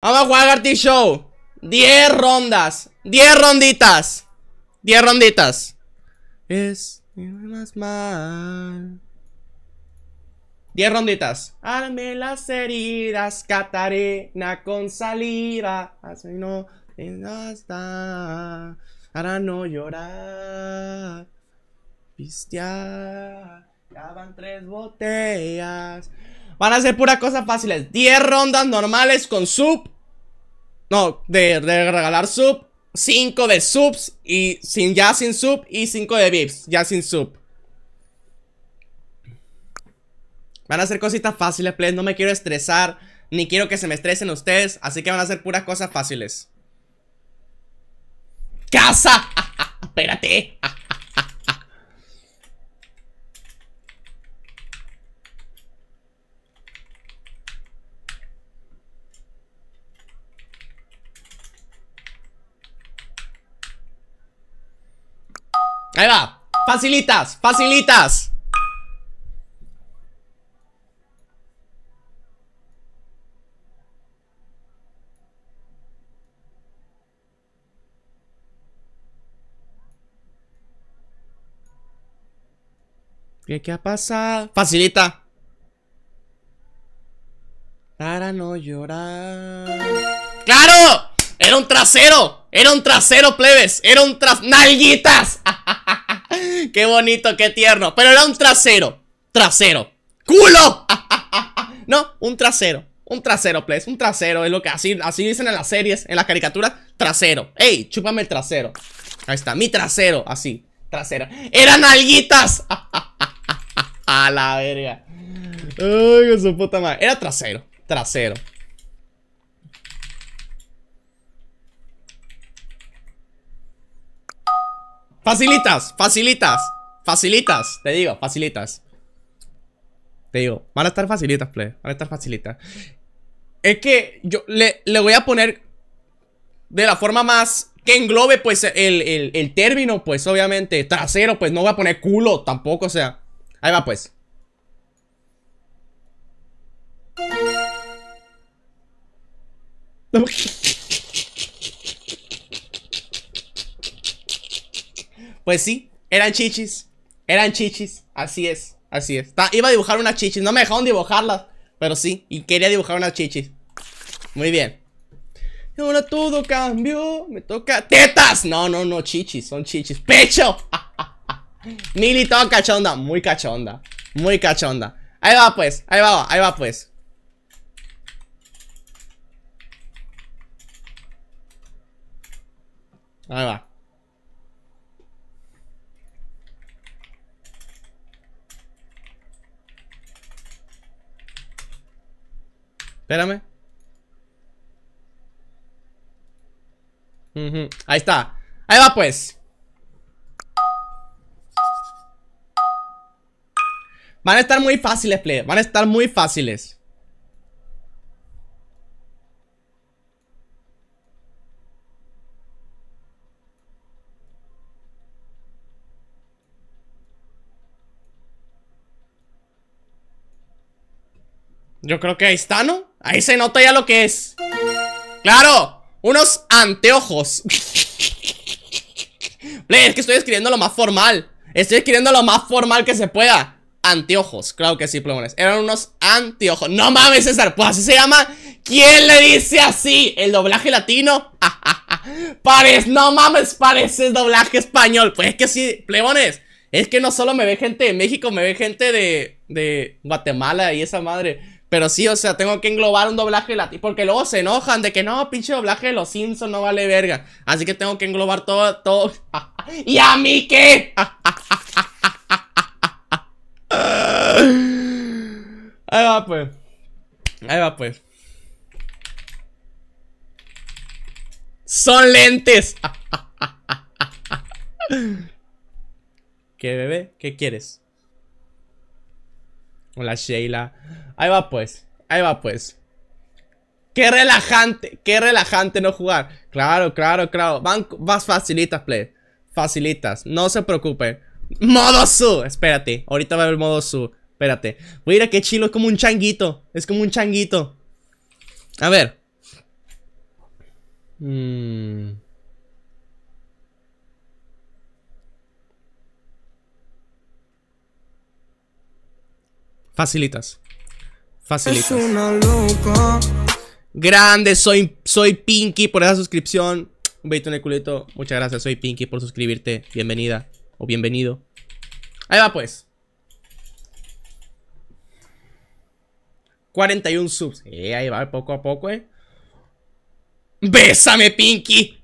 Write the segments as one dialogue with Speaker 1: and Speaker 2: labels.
Speaker 1: Vamos a jugar Garty Show. 10 rondas. 10 ronditas. 10 ronditas. Es más mal. 10 ronditas.
Speaker 2: Arme las heridas, Catarina con salida. Así no, hasta. Para no
Speaker 1: llorar. Pistear. Ya van tres botellas. Van a ser puras cosas fáciles. 10 rondas normales con sub. No, de, regalar sub. 5 de subs y sin, ya sin sub. Y 5 de vips, ya sin sub. Van a hacer cositas fáciles, please. No me quiero estresar. Ni quiero que se me estresen ustedes. Así que van a ser puras cosas fáciles.
Speaker 2: ¡Casa! Espérate.
Speaker 1: Ahí va. Facilitas, facilitas. ¿Qué, qué ha pasado? Facilita. Para no llorar. ¡Claro! Era un trasero. Era un trasero, plebes. Era un tras... ¡Nalguitas! Ah. Qué bonito, qué tierno. Pero era un trasero. Trasero. ¡Culo! no, un trasero. Un trasero, please. Un trasero. Es lo que así, así dicen en las series, en las caricaturas. Trasero. ¡Ey! Chúpame el trasero. Ahí está, mi trasero. Así. Trasero. ¡Eran alguitas! A la verga. Ay, su puta madre. Era trasero. Trasero. Facilitas, facilitas, facilitas, te digo, facilitas. Te digo, van a estar facilitas, play. Van a estar facilitas. Es que yo le, voy a poner de la forma más que englobe, pues, el, el, el término, pues, obviamente. Trasero, pues, no voy a poner culo tampoco, o sea. Ahí va, pues. Pues sí, eran chichis. Eran chichis. Así es, así es. Iba a dibujar unas chichis. No me dejaron dibujarlas. Pero sí, y quería dibujar unas chichis. Muy bien. Ahora todo cambió. Me toca. ¡Tetas! No, no, no, chichis. Son chichis. ¡Pecho! Mili cachonda. Muy cachonda. Muy cachonda. Ahí va, pues. Ahí va, ahí va, pues. Ahí va. Espérame. Ahí está. Ahí va pues. Van a estar muy fáciles, play. Van a estar muy fáciles. Yo creo que ahí está, ¿no? Ahí se nota ya lo que es. ¡Claro! ¡Unos anteojos! es que estoy escribiendo lo más formal. Estoy escribiendo lo más formal que se pueda. Anteojos, claro que sí, plebones Eran unos anteojos. No mames, César, pues así se llama. ¿Quién le dice así? ¿El doblaje latino? Pares, no mames, parece doblaje español. Pues es que sí, plebones. Es que no solo me ve gente de México, me ve gente de, de Guatemala y esa madre. Pero sí, o sea, tengo que englobar un doblaje latino. Porque luego se enojan de que no, pinche doblaje de los Simpsons no vale verga. Así que tengo que englobar todo. todo. ¿Y a mí qué? Ahí va, pues. Ahí va, pues. Son lentes. ¿Qué bebé? ¿Qué quieres? la Sheila. Ahí va pues, ahí va pues. Qué relajante, qué relajante no jugar. Claro, claro, claro. Van, vas facilitas, play. Facilitas, no se preocupe. Modo su, espérate. Ahorita va a haber modo su. Espérate. Mira que chilo, es como un changuito. Es como un changuito. A ver.
Speaker 3: Mmm.
Speaker 1: Facilitas. Facilitas. Es una loca. Grande, soy, soy Pinky por esa suscripción. Un beito en el culito. Muchas gracias, soy Pinky por suscribirte. Bienvenida o bienvenido. Ahí va pues. 41 subs. Eh, ahí va poco a poco, eh. Bésame, Pinky.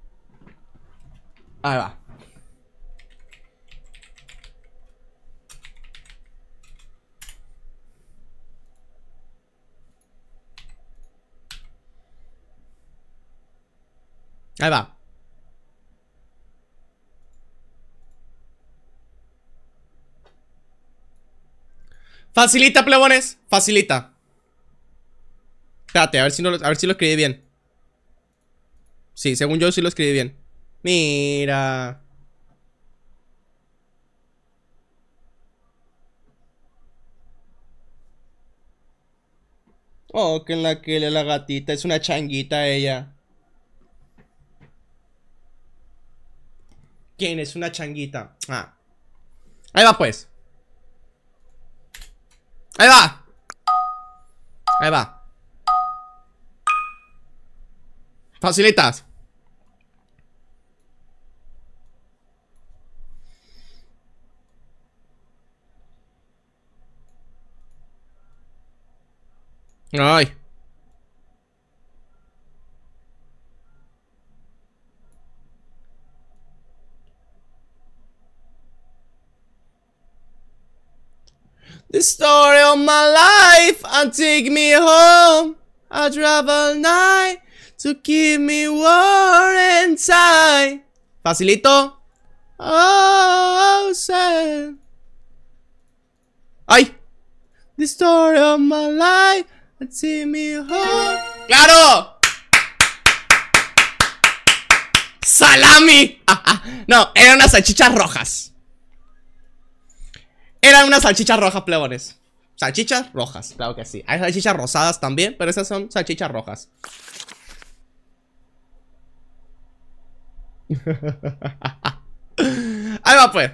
Speaker 2: ahí va.
Speaker 3: Ahí va.
Speaker 1: Facilita, plebones. Facilita. Espérate, a ver si, no, a ver si lo escribí bien. Sí, según yo sí lo escribí bien. Mira. Oh, que en la que le la gatita es una changuita ella. ¿Quién es una changuita? Ah. Ahí va pues. Ahí va. Ahí va. Facilitas.
Speaker 3: Ay.
Speaker 2: The story of my life and take me home. I travel night to keep me warm and Facilito. Oh, oh sad. Ay. The story of my life and take me home. Claro. Salami.
Speaker 1: no, eran las salchichas rojas. Eran unas salchichas rojas, plebones. Salchichas rojas, claro que sí. Hay salchichas rosadas también, pero esas son salchichas rojas.
Speaker 2: Ahí va pues.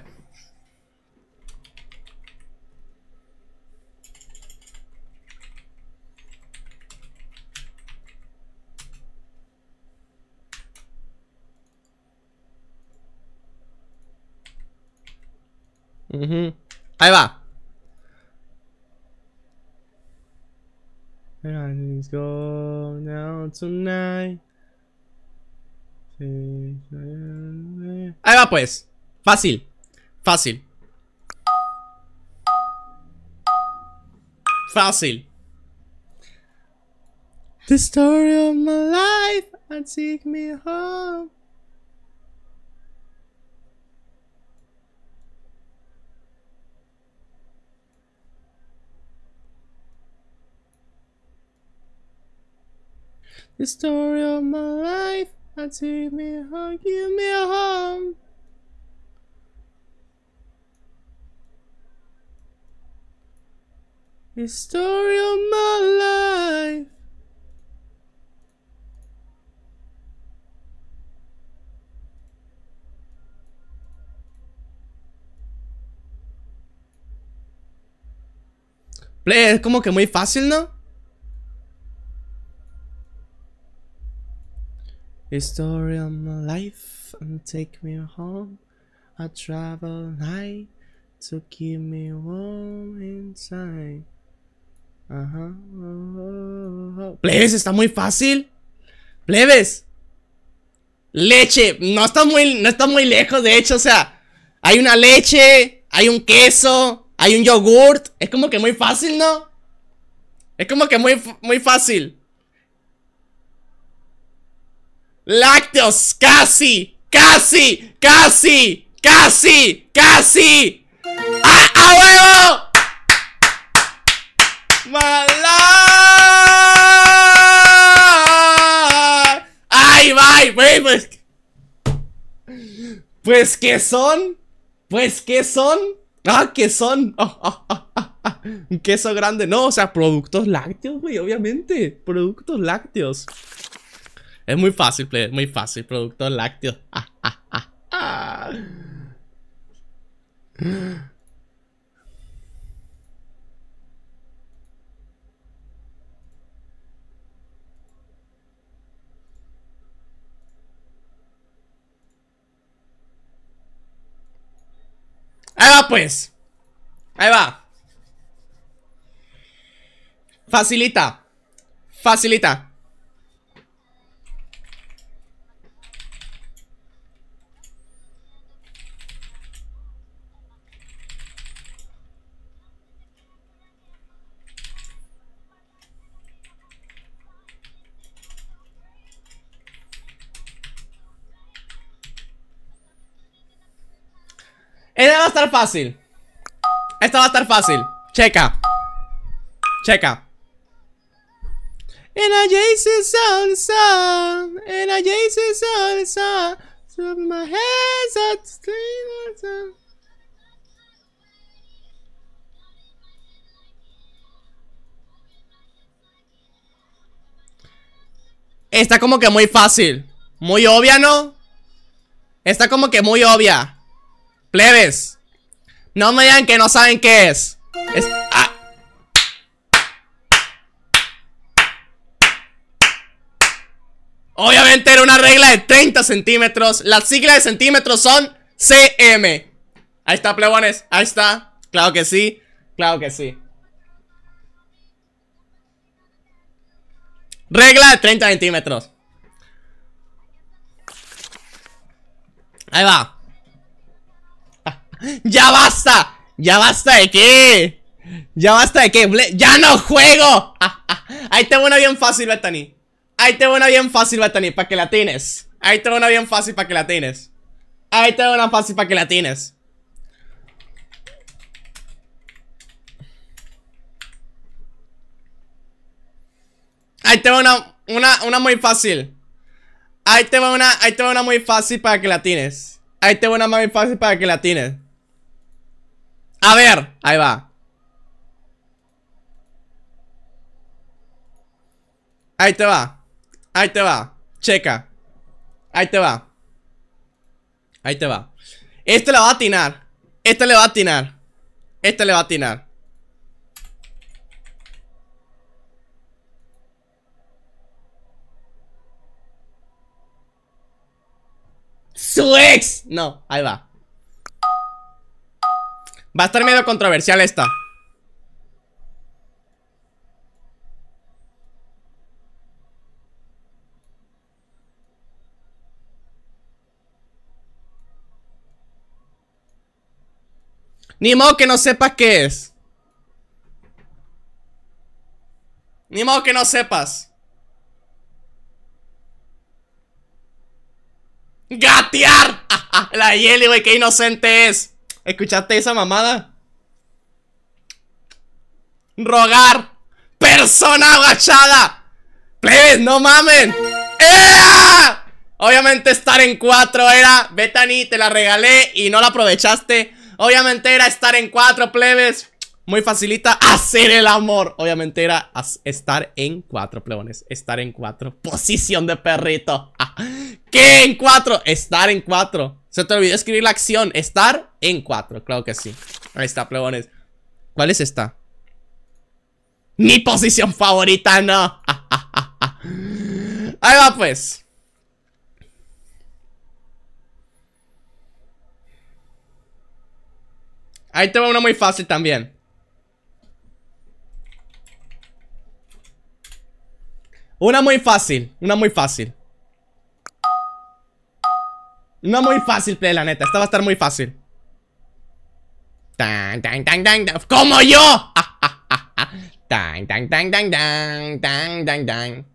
Speaker 1: mm Ahí va.
Speaker 2: Everything's go now tonight.
Speaker 1: Ahí va pues. Fácil.
Speaker 2: Fácil. Fácil. The story of my life, and take me home. historia story of my life. I take me home, give me a home. The story of my life.
Speaker 1: Play, es como que muy fácil, ¿no?
Speaker 2: Story of my life take me home. I travel night to keep me warm inside. Plebes, está
Speaker 1: muy fácil. Plebes. Leche. No está muy, no está muy lejos, de hecho. O sea, hay una leche, hay un queso, hay un yogurt. Es como que muy fácil, ¿no? Es como que muy, muy fácil.
Speaker 2: Lácteos, casi, casi, casi, casi, casi. ¡Ah, a huevo! ¡Mala! ¡Ay, bye, wey! Pues,
Speaker 1: pues ¿qué son? Pues ¿qué son? Ah, ¿qué son? Un ah, ah, ah, queso grande. No, o sea, productos lácteos, güey, obviamente. Productos lácteos. Es muy fácil, es muy fácil. producto lácteo Ahí va pues. Ahí va. Facilita. Facilita. Esta va a estar fácil. Esta va a estar fácil. Checa. Checa.
Speaker 2: Esta salsa. salsa.
Speaker 1: Está como que muy fácil. Muy obvia, ¿no? Está como que muy obvia. Plebes. No me digan que no saben qué es. Es... Ah. Obviamente era una regla de 30 centímetros. Las siglas de centímetros son CM. Ahí está, plebones. Ahí está. Claro que sí. Claro que sí. Regla de 30 centímetros. Ahí va. ¡Ya basta! ¡Ya basta de qué! ¡Ya basta de qué! ¡Ya no juego! Ah, ah. Ahí tengo una bien fácil, Bethany. Ahí tengo una bien fácil, Bethany, para que la tienes. Ahí tengo una bien fácil para que la tienes. Ahí tengo una fácil para que la tienes. Ahí tengo una, una, muy fácil. Ahí tengo una, ahí tengo una muy fácil para que la tienes. Ahí tengo una muy fácil para que la tienes. A ver, ahí va Ahí te va Ahí te va, checa Ahí te va Ahí te va Este la va a atinar Este le va a atinar Este le va a atinar Su ex No, ahí va Va a estar medio controversial esta. Ni modo que no sepas qué es. Ni modo que no sepas. ¡Gatear! La Yeli, güey, qué inocente es. ¿Escuchaste esa mamada? Rogar. Persona agachada. Plebes, no mamen. Obviamente estar en cuatro era, Bethany, te la regalé y no la aprovechaste. Obviamente era estar en cuatro plebes. Muy facilita hacer el amor. Obviamente era estar en cuatro plebones. Estar en cuatro Posición de perrito. ¿Qué en cuatro Estar en cuatro se te olvidó escribir la acción. Estar en 4. Claro que sí. Ahí está, plebones. ¿Cuál es esta? Mi posición favorita, no. Ahí va, pues. Ahí tengo una muy fácil también. Una muy fácil, una muy fácil. No muy fácil, play, la neta. Esta va a estar muy fácil. Tan, tan, tan, tan, tan. ¡Como yo! Tan, tan, tan, tan, tan, tan, tan, tan.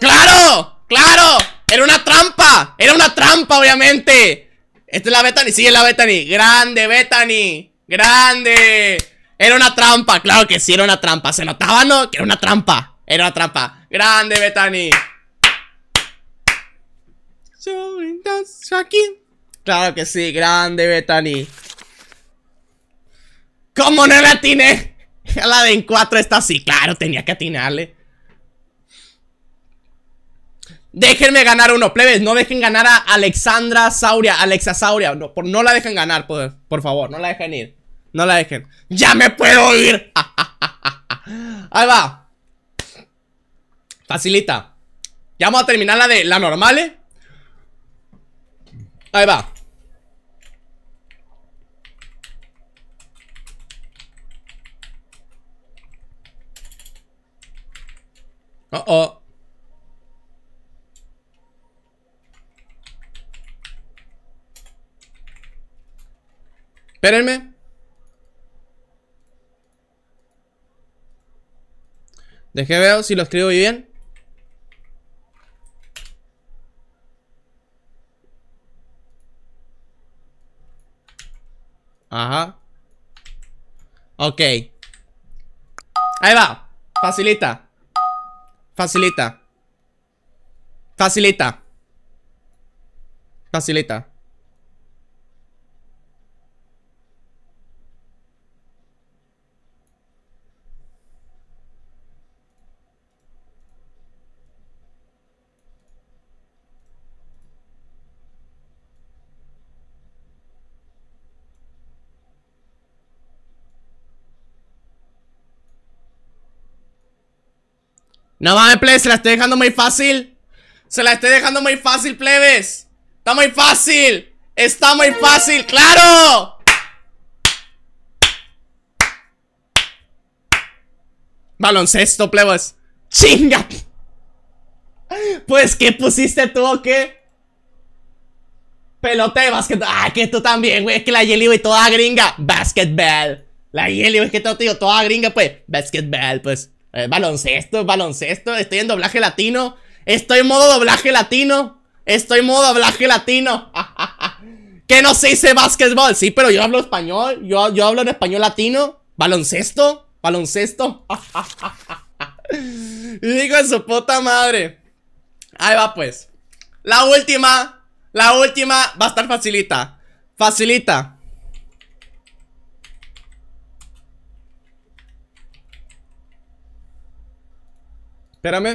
Speaker 1: ¡Claro! ¡Claro! ¡Era una trampa! ¡Era una trampa, obviamente! Esta es la Bethany, sí, es la Bethany ¡Grande, Bethany! ¡Grande! Era una trampa, claro que sí, era una trampa Se notaba, ¿no? Que era una trampa Era una trampa ¡Grande, Bethany! Claro que sí, grande Bethany ¿Cómo no la atiné? la de en cuatro está así, claro, tenía que atinarle Déjenme ganar uno, plebes. No dejen ganar a Alexandra Sauria, Alexa Sauria. No, no la dejen ganar, por, favor. No la dejen ir. No la dejen. ¡Ya me puedo ir! Ahí va. Facilita. Ya vamos a terminar la de la normal. ¿eh? Ahí va.
Speaker 2: Oh, oh. Espérenme.
Speaker 1: Deje veo si lo escribo bien. Ajá. Ok. Ahí va. Facilita. Facilita. Facilita. Facilita. No mames, plebes, se la estoy dejando muy fácil. Se la estoy dejando muy fácil, plebes. Está muy fácil. Está muy fácil, claro. Baloncesto, plebes. Chinga. Pues, ¿qué pusiste tú qué? Pelote de básquet. Ah, que tú también, güey. Es que la Yeli, y toda gringa. Basketball. La Yeli, es que todo, tío, toda gringa, pues. Basketball, pues. Eh, baloncesto, baloncesto, estoy en doblaje latino. Estoy en modo doblaje latino. Estoy en modo doblaje latino. que no se dice básquetbol. Sí, pero yo hablo español. Yo, yo hablo en español latino. Baloncesto, baloncesto. digo en su puta madre. Ahí va pues. La última. La última va a estar facilita. Facilita. Espérame.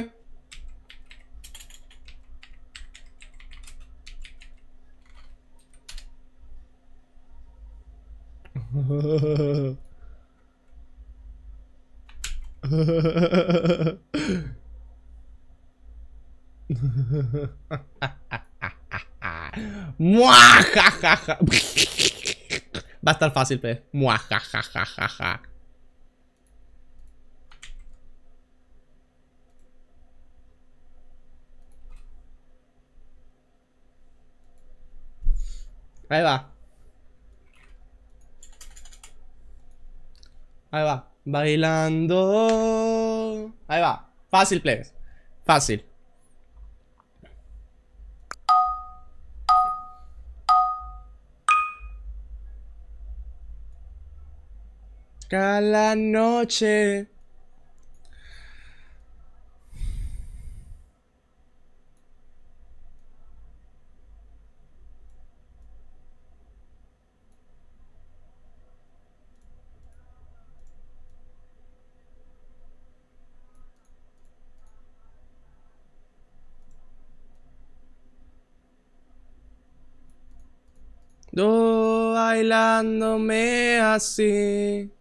Speaker 2: Muajajajaja. Va
Speaker 1: a estar fácil, pe. Muajajajajaja. Ahí va. Ahí va. Bailando. Ahí va. Fácil, please, Fácil.
Speaker 2: Cada noche Do bailándome así.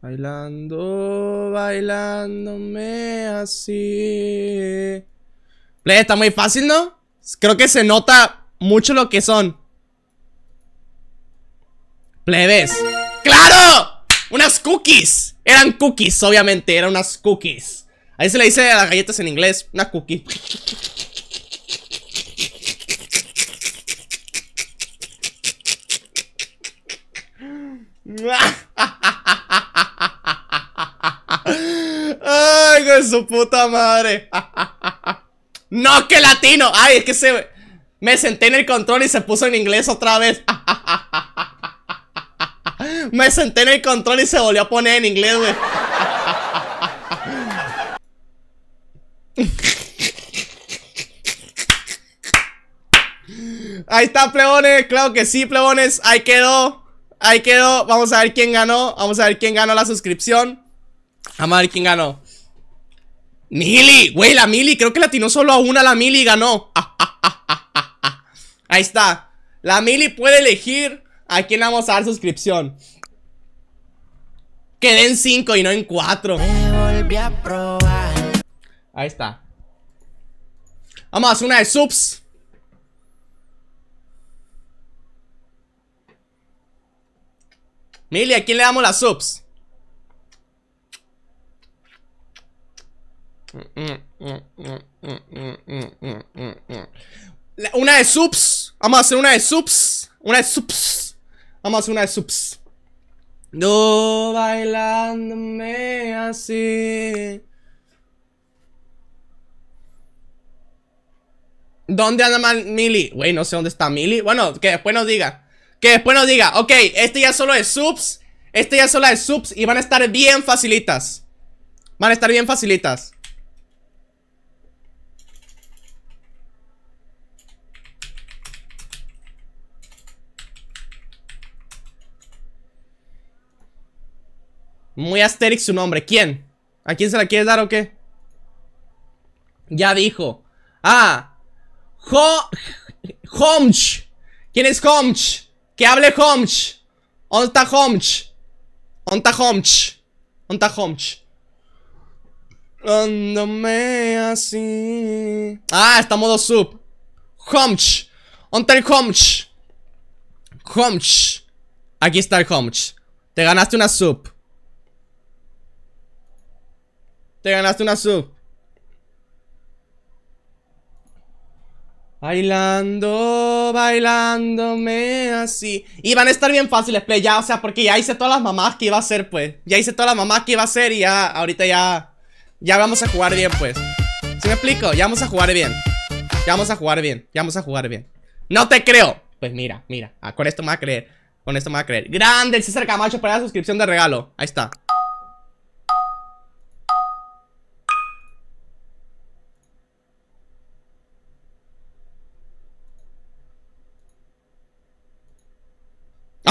Speaker 2: Bailando,
Speaker 1: bailándome así. Play, está muy fácil, ¿no? Creo que se nota mucho lo que son. Plebes. ¡Claro! ¡Unas cookies! Eran cookies, obviamente, eran unas cookies. Ahí se le dice a las galletas en inglés, una cookie. ¡Ay, con su puta madre! ¡No, que latino! ¡Ay, es que se... Me senté en el control y se puso en inglés otra vez. Me senté en el control y se volvió a poner en inglés, Ahí está, pleones Claro que sí, pleones Ahí quedó. Ahí quedó. Vamos a ver quién ganó. Vamos a ver quién ganó la suscripción. Vamos a ver quién ganó. Mili, güey, la Mili. Creo que la atinó solo a una la Mili y ganó. Ahí está. La Mili puede elegir a quién vamos a dar suscripción. Quedé en 5 y no en 4. Ahí está. Vamos, a hacer una de subs. Mili, ¿a quién le damos las subs? Una de subs. Vamos a hacer una de subs.
Speaker 2: Una de subs. Vamos a hacer una de subs. No bailándome así.
Speaker 1: ¿Dónde anda mal Mili? Güey, no sé dónde está Mili. Bueno, que después nos diga. Que después nos diga, ok, este ya solo es subs, este ya solo es subs y van a estar bien facilitas. Van a estar bien facilitas. Muy Asterix su nombre. ¿Quién? ¿A quién se la quieres dar o qué? Ya dijo. Ah. Homch. ¿Quién es Homch? Que hable Homt! Onde está Homt? Onde está Homt? Onde Ando-me assim. Ah, está modo sub. homch Onde homch homch Aqui está o Te ganaste uma sub. Te ganaste uma sub. Bailando, bailándome así. Y van a estar bien fáciles, play, ya, o sea, porque ya hice todas las mamás que iba a hacer, pues. Ya hice todas las mamás que iba a hacer y ya, ahorita ya... Ya vamos a jugar bien, pues. ¿Sí me explico? Ya vamos a jugar bien. Ya vamos a jugar bien, ya vamos a jugar bien. ¡No te creo! Pues mira, mira, ah, con esto me va a creer. Con esto me va a creer. ¡Grande el César Camacho para la suscripción de regalo! Ahí está.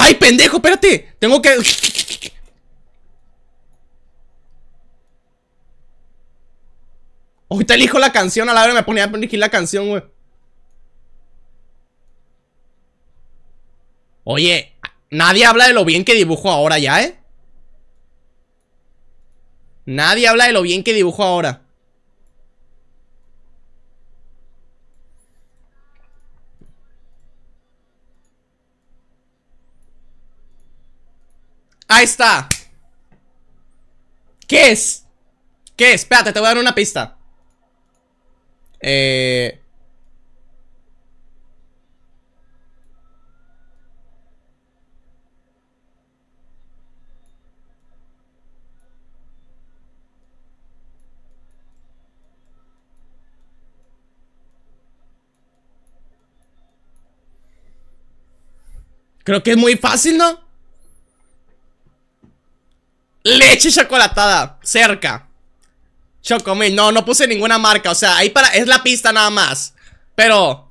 Speaker 2: ¡Ay, pendejo! Espérate. Tengo que...
Speaker 1: Ahorita elijo la canción, a la hora me ponía a elegir la canción, güey. Oye, nadie habla de lo bien que dibujo ahora ya, ¿eh? Nadie habla de lo bien que dibujo ahora. Ahí está. ¿Qué es? ¿Qué es? Espérate, te voy a dar una pista. Eh...
Speaker 2: Creo que es muy fácil, ¿no?
Speaker 1: Leche chocolatada, cerca Chocomil, no, no puse ninguna marca O sea, ahí para, es la pista nada más Pero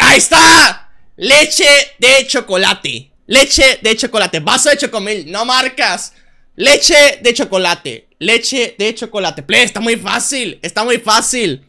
Speaker 1: ¡Ahí está! Leche de chocolate Leche de chocolate, vaso de chocomil No marcas, leche de chocolate Leche de chocolate Play, está muy fácil, está muy fácil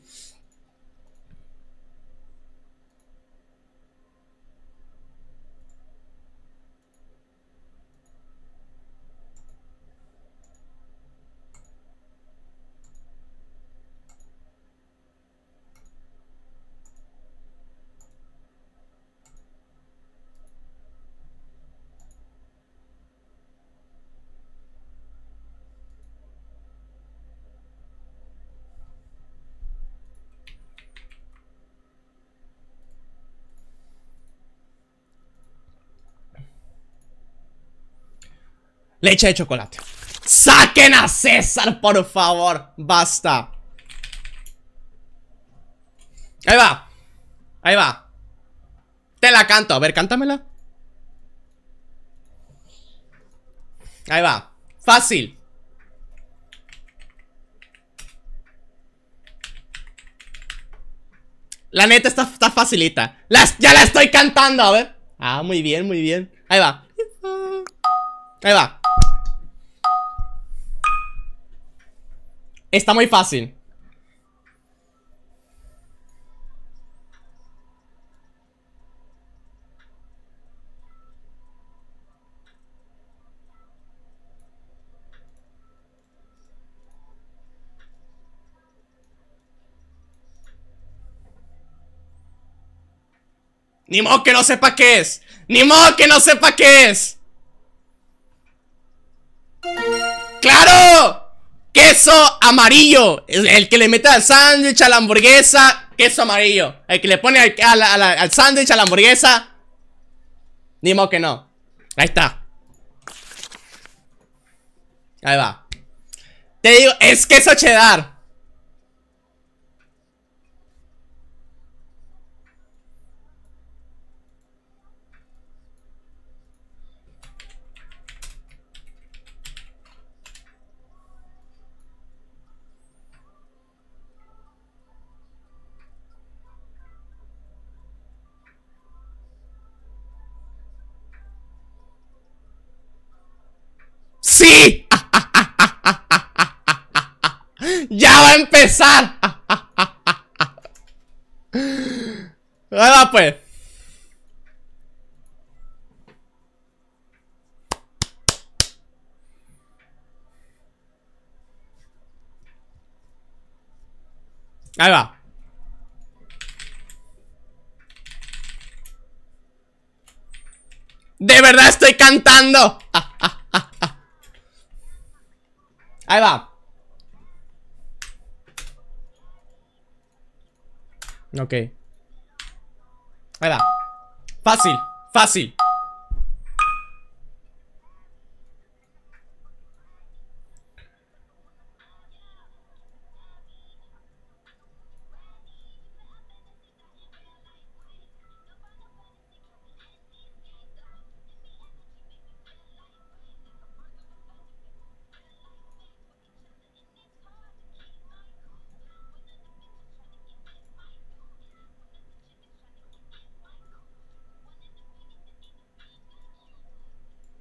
Speaker 1: Leche de chocolate. ¡Saquen a César, por favor! ¡Basta! Ahí va. Ahí va. Te la canto. A ver, cántamela. Ahí va. Fácil. La neta está, está facilita. ya la estoy cantando, a ver. Ah, muy bien, muy bien. Ahí va. Ahí va. Está muy fácil. Ni modo que no sepa qué es. Ni modo que no sepa qué es. ¡Claro! queso amarillo. El que le mete al sándwich, a la hamburguesa, queso amarillo. El que le pone al, sándwich, a la hamburguesa. Dimo que no. Ahí está. Ahí va. Te digo, es queso cheddar.
Speaker 2: ¡Sí! ¡Ya va a empezar! va pues.
Speaker 1: Ahí va. De verdad estoy cantando. Ahí va. Ok. Ahí va. Fácil, fácil.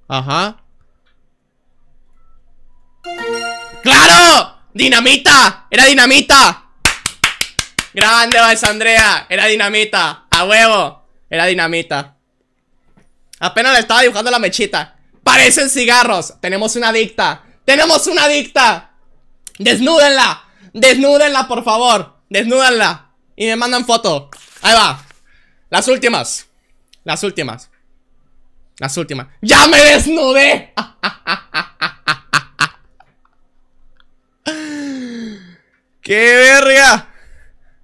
Speaker 1: Ajá. ¡Claro! ¡Dinamita! ¡Era dinamita! ¡Grande, Valsandrea! ¡Era dinamita! grande Andrea, era dinamita a huevo! Era dinamita. Apenas le estaba dibujando la mechita. ¡Parecen cigarros! ¡Tenemos una adicta! ¡Tenemos una adicta! ¡Desnúdenla! ¡Desnúdenla, por favor! ¡Desnúdenla! Y me mandan foto. Ahí va. Las últimas. Las últimas. Las últimas.
Speaker 2: ¡Ya me desnudé! ¡Qué verga!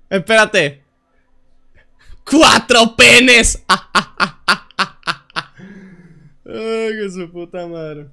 Speaker 1: Espérate. ¡Cuatro penes!
Speaker 2: ¡Ay, que su puta madre!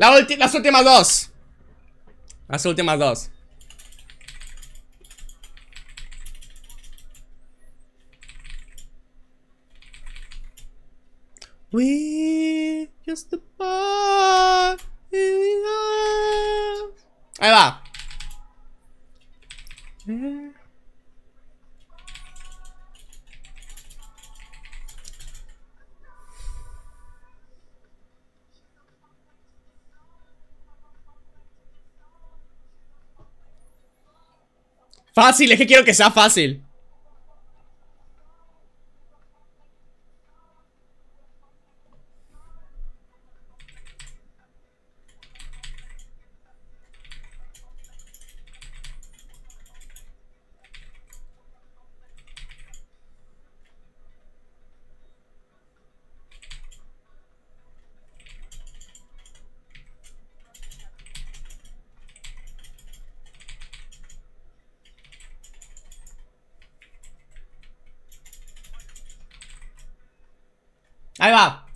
Speaker 1: La las últimas dos. Las últimas dos.
Speaker 2: We just
Speaker 3: Ahí va.
Speaker 1: Fácil, es que quiero que sea fácil Ahí va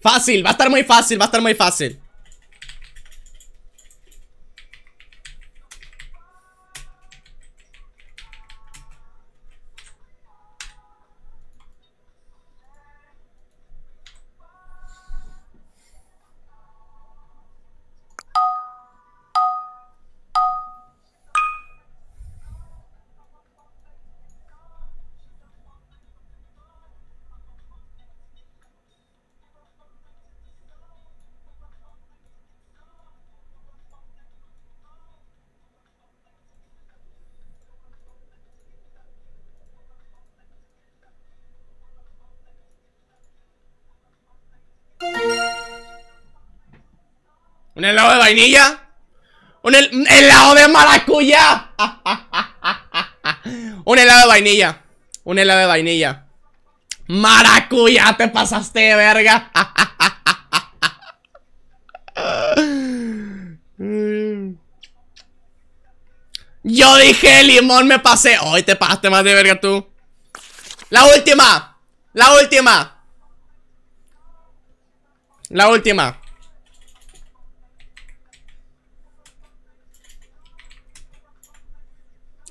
Speaker 1: Fácil, va a estar muy fácil, va a estar muy fácil
Speaker 2: ¿Un helado de vainilla? ¿Un,
Speaker 1: helado de maracuya! un helado de vainilla. Un helado de vainilla. ¡Maracuya te pasaste de verga. Yo dije limón, me pasé. Hoy te pasaste más de verga tú. La última. La última. La última.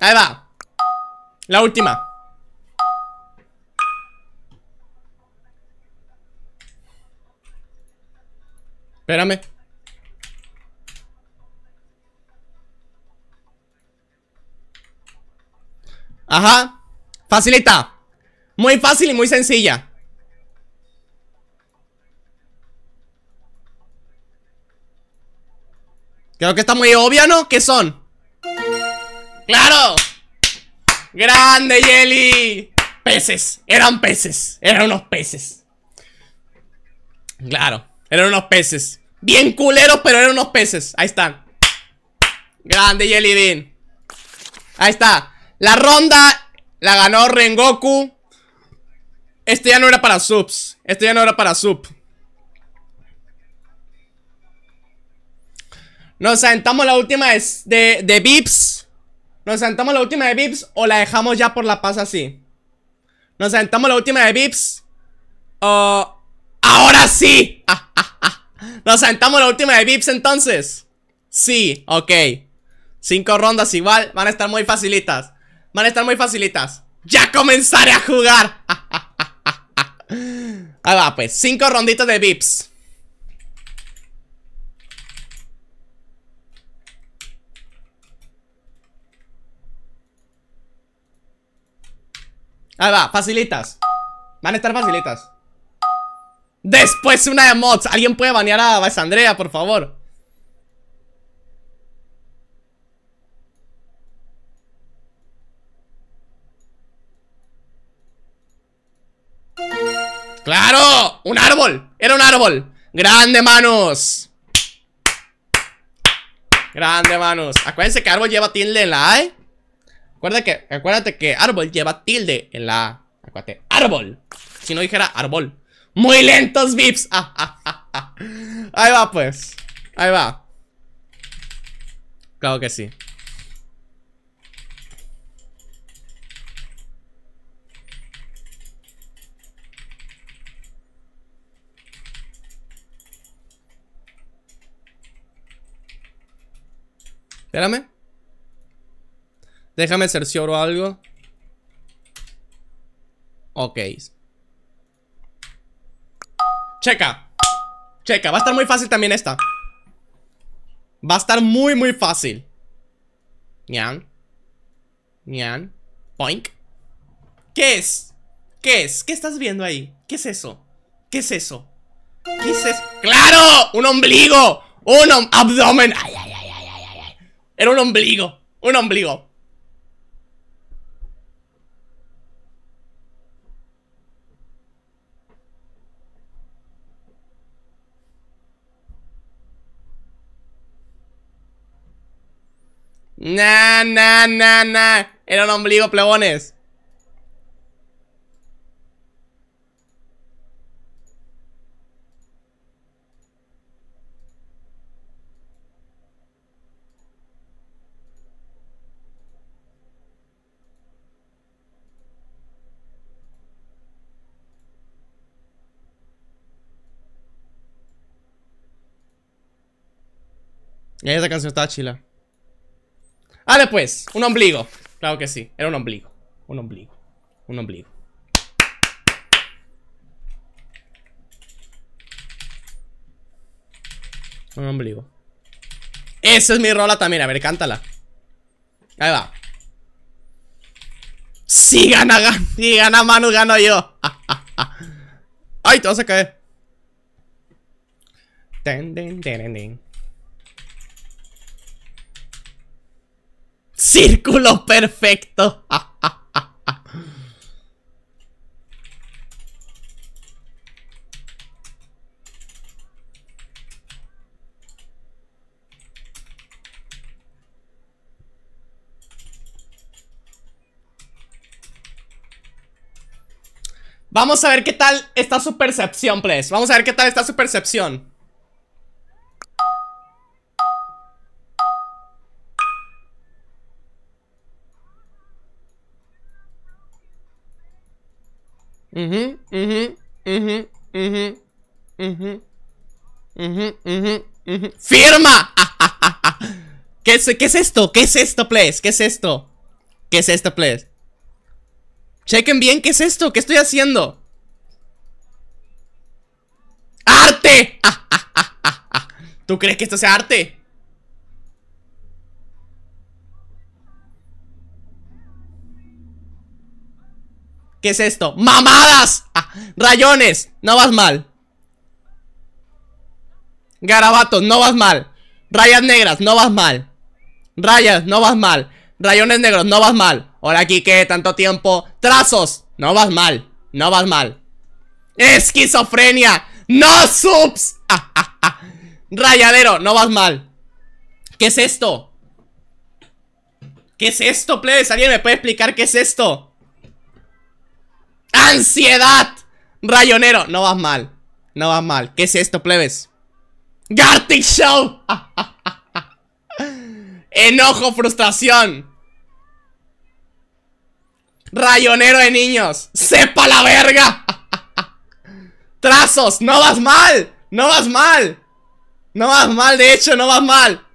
Speaker 1: Ahí va. La última. Espérame. Ajá. Facilita. Muy fácil y muy sencilla. Creo que está muy obvia, ¿no? ¿Qué son? ¡Claro!
Speaker 2: ¡Grande, Jelly!
Speaker 1: Peces, eran peces, eran unos peces. Claro, eran unos peces. Bien culeros, pero eran unos peces. Ahí están. Grande Jelly Bean. Ahí está. La ronda la ganó Rengoku. Este ya no era para subs. Esto ya no era para sub. Nos sentamos la última de, de, de Vips. Nos sentamos la última de Vips o la dejamos ya por la paz así. Nos sentamos la última de Bips? O...
Speaker 2: ¡Ahora sí!
Speaker 1: Nos sentamos la última de Vips entonces. Sí, ok. Cinco rondas igual. Van a estar muy facilitas. Van a estar muy facilitas. ¡Ya comenzaré a jugar! Ahí va, pues. Cinco ronditas de Vips. Ahí va, facilitas Van a estar facilitas Después una de mods Alguien puede banear a Andrea, por favor
Speaker 2: ¡Claro! ¡Un árbol! ¡Era un
Speaker 1: árbol! ¡Grande, manos! ¡Grande, manos! Acuérdense que árbol lleva tilde en la ¿eh? Acuérdate que, acuérdate que árbol lleva tilde en la Acuérdate, árbol. Si no dijera árbol. Muy lentos, Vips. Ah, ah, ah, Ahí va, pues. Ahí va. Claro que sí. Espérame. Déjame o algo. Ok. Checa. Checa. Va a estar muy fácil también esta. Va a estar muy, muy fácil. Ñan. Ñan. Poink. ¿Qué es? ¿Qué es? ¿Qué estás viendo ahí? ¿Qué es eso? ¿Qué es eso? ¿Qué es eso? ¡Claro! ¡Un ombligo! ¡Un abdomen! Era un ombligo. Un ombligo. Na na na na, Era un ombligo, plebones. Esa canción está chila. Vale pues, un ombligo Claro que sí, era un ombligo Un ombligo, un ombligo Un ombligo Esa es mi rola también, a ver, cántala Ahí va Si gana, gana, si gana Manu, gano yo Ay, todo se a caer Ten, ten, ten, Círculo perfecto. Vamos a ver qué tal está su percepción, please. Vamos a ver qué tal está su percepción.
Speaker 2: ¡Firma!
Speaker 1: ¿Qué es, ¿Qué es esto? ¿Qué es esto, please? ¿Qué es esto? ¿Qué es esto, please? Chequen bien, ¿qué es esto? ¿Qué estoy haciendo? ¡Arte! ¿Tú crees que esto sea arte? ¿Qué es esto? ¡Mamadas! Ah, ¡Rayones! No vas mal Garabatos, no vas mal Rayas negras, no vas mal Rayas, no vas mal Rayones negros, no vas mal Hola aquí tanto tiempo Trazos, no vas mal No vas mal Esquizofrenia No subs ah, ah, Rayadero, no vas mal ¿Qué es esto? ¿Qué es esto, plebes? ¿Alguien me puede explicar qué es esto? ¡Ansiedad! Rayonero, no vas mal. No vas mal. ¿Qué es esto, plebes? ¡Gartic Show! Enojo, frustración. Rayonero de niños. ¡Sepa la verga! Trazos, no vas mal. No vas mal. No vas mal, de hecho, no vas mal.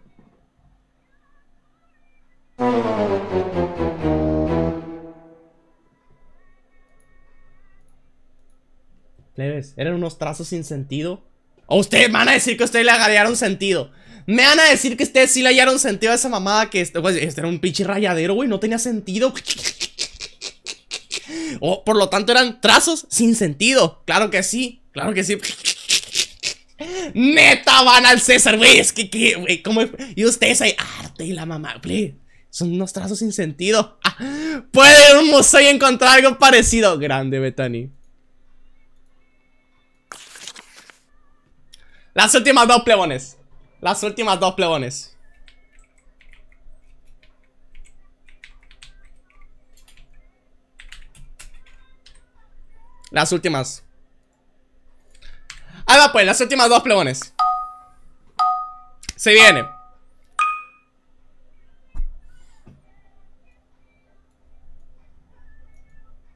Speaker 1: plebes, eran unos trazos sin sentido. O ustedes me van a decir que ustedes le agarraron sentido. Me van a decir que ustedes sí le hallaron sentido a esa mamada que... Este, este, era un pinche rayadero, güey, no tenía sentido. O, por lo tanto, eran trazos sin sentido. Claro que sí, claro que sí. Neta van al César, güey. Es que, ¿cómo? Y ustedes ahí, arte y la mamá, güey. Son unos trazos sin sentido. Ah, puede un museo encontrar algo parecido. Grande, Betani. Las últimas dos plebones. Las últimas dos plebones. Las últimas. Ahora va pues, las últimas dos plebones. Se viene.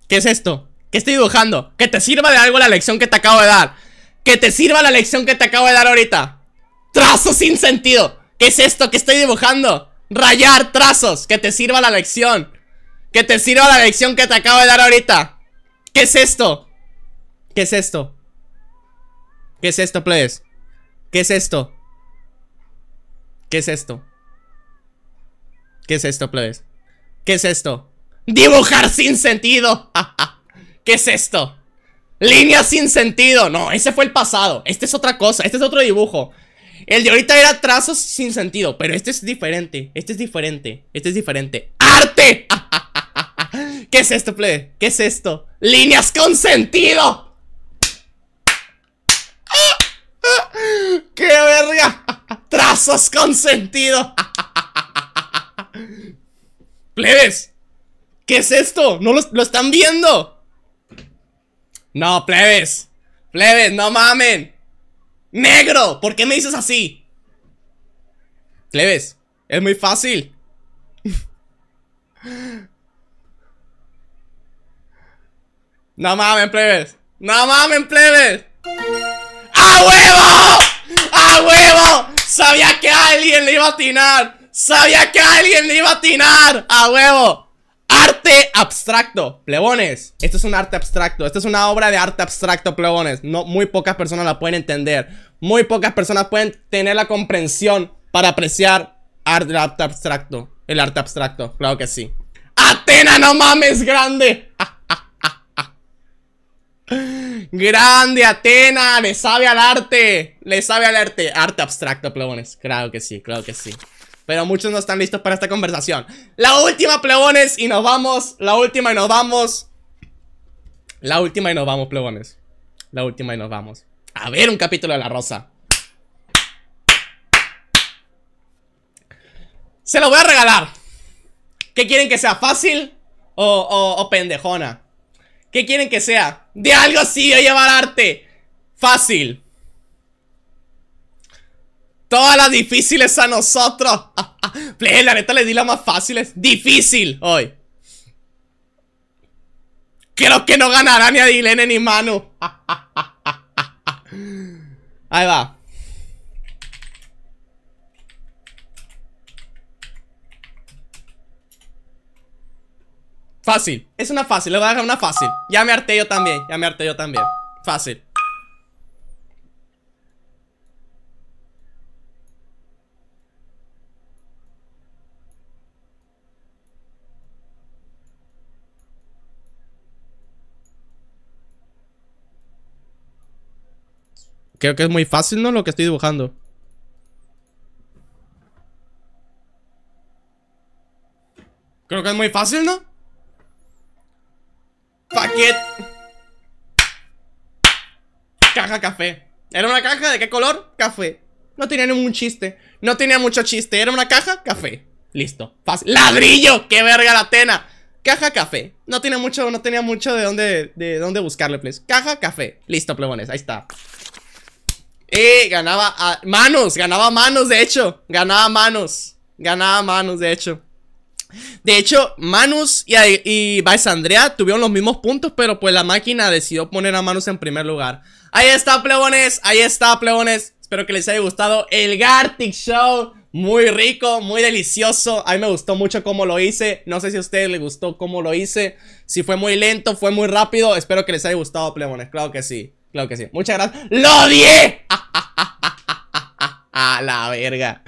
Speaker 1: ¿Qué es esto? ¿Qué estoy dibujando? Que te sirva de algo la lección que te acabo de dar. Que te sirva la lección que te acabo de dar ahorita trazos sin sentido ¿Qué es esto que estoy dibujando? Rayar trazos, que te sirva la lección Que te sirva la lección que te acabo de dar ahorita ¿Qué es esto? ¿Qué es esto? ¿Qué es esto, please? ¿Qué es esto? ¿Qué es esto? ¿Qué es esto, please? ¿Qué es esto? ¡Dibujar sin sentido! ¿Qué es esto? Líneas sin sentido. No, ese fue el pasado. Este es otra cosa. Este es otro dibujo. El de ahorita era trazos sin sentido. Pero este es diferente. Este es diferente. Este es diferente. ¡Arte! ¿Qué es esto, plebe? ¿Qué es
Speaker 2: esto? ¡Líneas con sentido! ¡Qué verga! ¡Trazos con sentido!
Speaker 1: ¡Plebes! ¿Qué es esto? ¿No lo, lo están viendo? No, plebes. Plebes, no mamen. Negro, ¿por qué me dices así? Plebes, es muy fácil. no mamen, plebes. No mamen, plebes. ¡A huevo! ¡A huevo! Sabía que alguien le iba a atinar. Sabía que alguien le iba a atinar. ¡A huevo! abstracto, plebones. Esto es un arte abstracto. Esto es una obra de arte abstracto, plebones. No, muy pocas personas la pueden entender. Muy pocas personas pueden tener la comprensión para apreciar arte, arte abstracto. El arte abstracto, claro que sí. ¡Atena, no mames, grande! Grande Atena, le sabe al arte, le sabe al arte, arte abstracto, plebones. Claro que sí, claro que sí pero muchos no están listos para esta conversación. La última, plebones, y nos vamos. La última y nos vamos. La última y nos vamos, plebones. La última y nos vamos. A ver un capítulo de La Rosa. Se lo voy a regalar. ¿Qué quieren que sea? ¿Fácil o, pendejona? ¿Qué quieren que sea? De algo así voy llevar arte. Fácil. Todas las difíciles a nosotros. Please, la neta le di las más fáciles. Difícil hoy. Creo que no ganará ni a Dilene ni Manu. Ahí va. Fácil. Es una fácil. Le voy a DAR una fácil. Ya me harté yo también. Ya me harté yo también. Fácil. Creo que es muy fácil, ¿no? Lo que estoy dibujando.
Speaker 2: Creo que es muy fácil, ¿no?
Speaker 1: paquete Caja café. ¿Era una caja? ¿De qué color? Café. No tenía ningún chiste. No tenía mucho chiste. ¿Era una caja? Café. Listo. Fácil. ¡Ladrillo! ¡Qué verga la tena! Caja café. No tenía mucho, no tenía mucho de dónde, de dónde buscarle, please. Caja café. Listo, plebones. Ahí está. Y eh, ganaba a, manos, ganaba manos, de hecho. Ganaba manos. Ganaba manos, de hecho. De hecho, Manus y, y Baisandrea tuvieron los mismos puntos, pero pues la máquina decidió poner a Manus en primer lugar. Ahí está, plebones, ahí está, plebones. Espero que les haya gustado el Gartic Show. Muy rico, muy delicioso. A mí me gustó mucho cómo lo hice. No sé si a ustedes les gustó cómo lo hice. Si fue muy lento, fue muy rápido. Espero que les haya gustado, plebones. Claro que sí. Claro que sí. Muchas gracias. ¡Lo odié! ¡A la verga!